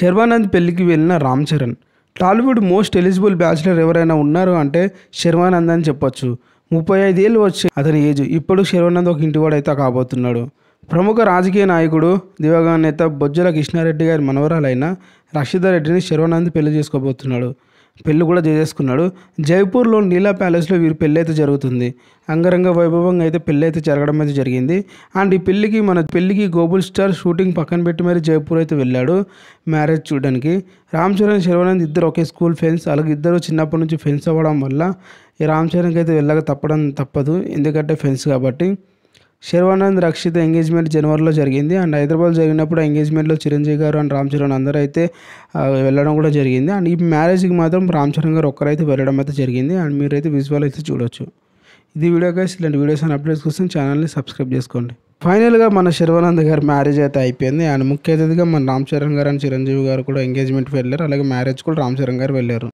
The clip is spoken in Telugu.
శర్వానంద్ పెళ్లికి వెళ్ళిన Ram Charan Tollywood most eligible bachelor ఎవరైనా ఉన్నారు అంటే శర్వానంద్ అని చెప్పొచ్చు ముప్పై ఐదేళ్ళు వచ్చే అతని ఏజ్ ఇప్పుడు శర్వానంద్ ఒక ఇంటివాడైతే కాబోతున్నాడు ప్రముఖ రాజకీయ నాయకుడు దివగా నేత బొజ్జల కృష్ణారెడ్డి గారి మనవరాలైన రెడ్డిని శర్వానంద్ పెళ్లి చేసుకోబోతున్నాడు పెళ్లి కూడా చేసేసుకున్నాడు జైపూర్లో నీలా ప్యాలెస్లో వీరి పెళ్ళి అయితే జరుగుతుంది అంగరంగ వైభవంగా అయితే పెళ్ళి అయితే జరగడం అయితే జరిగింది అండ్ ఈ పెళ్ళికి మన పెళ్ళికి గోబుల్ స్టార్ షూటింగ్ పక్కన పెట్టి మరి జైపూర్ అయితే వెళ్ళాడు మ్యారేజ్ చూడడానికి రామ్ చరణ్ శర్వానంద్ ఇద్దరు ఒకే స్కూల్ ఫ్రెండ్స్ అలాగే ఇద్దరు చిన్నప్పటి నుంచి ఫ్రెండ్స్ అవ్వడం వల్ల ఈ రామ్ చరణ్కి అయితే వెళ్ళక తప్పడం తప్పదు ఎందుకంటే ఫ్రెండ్స్ కాబట్టి శర్వానంద్ రక్షిత ఎంగేజ్మెంట్ జనవరిలో జరిగింది అండ్ హైదరాబాద్ జరిగినప్పుడు ఎంగేజ్మెంట్లో చిరంజీవి గారు అండ్ రామ్ చరణ్ అందరూ అయితే వెళ్ళడం కూడా జరిగింది అండ్ ఈ మ్యారేజ్కి మాత్రం రామ్ చరణ్ గారు ఒక్కరైతే వెళ్ళడం అయితే జరిగింది అండ్ మీరైతే విజువల్ అయితే చూడొచ్చు ఇది వీడియో కాస్ ఇలాంటి వీడియోస్ అండ్ అప్డేట్స్ కోసం ఛానల్ని సబ్స్క్రైబ్ చేసుకోండి ఫైనల్గా మన శర్వానంద్ గారి మ్యారేజ్ అయితే అయిపోయింది అండ్ ముఖ్య అతిథిగా మన రామ్ చరణ్ గారు అండ్ చిరంజీవి గారు కూడా ఎంగేజ్మెంట్కి వెళ్ళారు అలాగే మ్యారేజ్ కూడా రామ్ చరణ్ గారు వెళ్ళారు